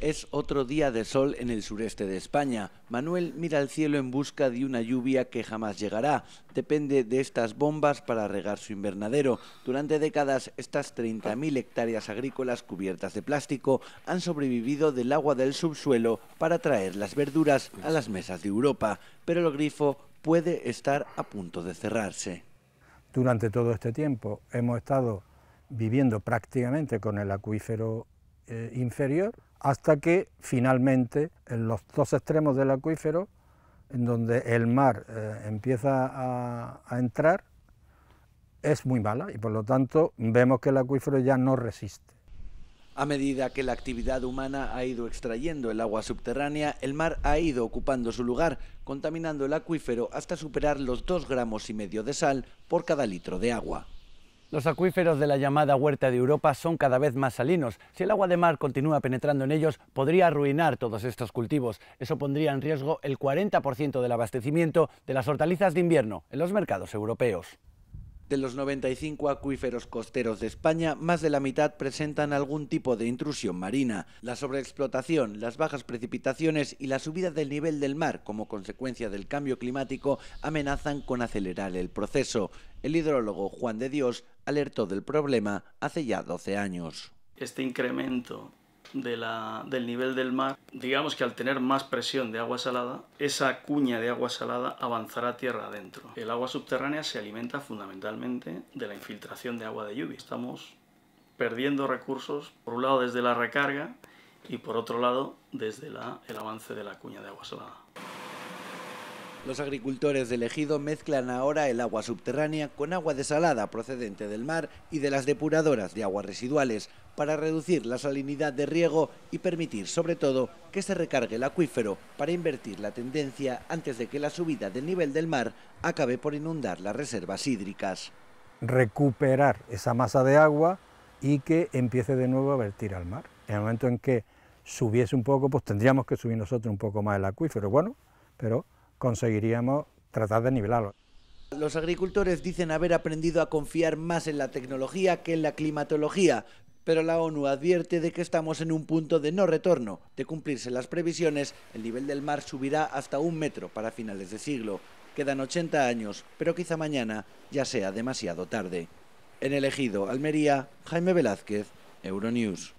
Es otro día de sol en el sureste de España. Manuel mira al cielo en busca de una lluvia que jamás llegará. Depende de estas bombas para regar su invernadero. Durante décadas, estas 30.000 hectáreas agrícolas cubiertas de plástico han sobrevivido del agua del subsuelo para traer las verduras a las mesas de Europa. Pero el grifo puede estar a punto de cerrarse. Durante todo este tiempo hemos estado viviendo prácticamente con el acuífero eh, inferior hasta que finalmente en los dos extremos del acuífero, en donde el mar eh, empieza a, a entrar, es muy mala y por lo tanto vemos que el acuífero ya no resiste. A medida que la actividad humana ha ido extrayendo el agua subterránea, el mar ha ido ocupando su lugar, contaminando el acuífero hasta superar los dos gramos y medio de sal por cada litro de agua. Los acuíferos de la llamada Huerta de Europa son cada vez más salinos. Si el agua de mar continúa penetrando en ellos, podría arruinar todos estos cultivos. Eso pondría en riesgo el 40% del abastecimiento de las hortalizas de invierno en los mercados europeos. De los 95 acuíferos costeros de España, más de la mitad presentan algún tipo de intrusión marina. La sobreexplotación, las bajas precipitaciones y la subida del nivel del mar como consecuencia del cambio climático amenazan con acelerar el proceso. El hidrólogo Juan de Dios alertó del problema hace ya 12 años. Este incremento del nivel del mar, digamos que al tener más presión de agua salada, esa cuña de agua salada avanzará tierra adentro. El agua subterránea se alimenta fundamentalmente de la infiltración de agua de lluvia. Estamos perdiendo recursos, por un lado desde la recarga y por otro lado desde el avance de la cuña de agua salada. Los agricultores del ejido mezclan ahora el agua subterránea con agua desalada procedente del mar y de las depuradoras de aguas residuales para reducir la salinidad de riego y permitir, sobre todo, que se recargue el acuífero para invertir la tendencia antes de que la subida del nivel del mar acabe por inundar las reservas hídricas. Recuperar esa masa de agua y que empiece de nuevo a vertir al mar. En el momento en que subiese un poco, pues tendríamos que subir nosotros un poco más el acuífero. Bueno, pero conseguiríamos tratar de nivelarlo. Los agricultores dicen haber aprendido a confiar más en la tecnología que en la climatología, pero la ONU advierte de que estamos en un punto de no retorno. De cumplirse las previsiones, el nivel del mar subirá hasta un metro para finales de siglo. Quedan 80 años, pero quizá mañana ya sea demasiado tarde. En el ejido, Almería, Jaime Velázquez, Euronews.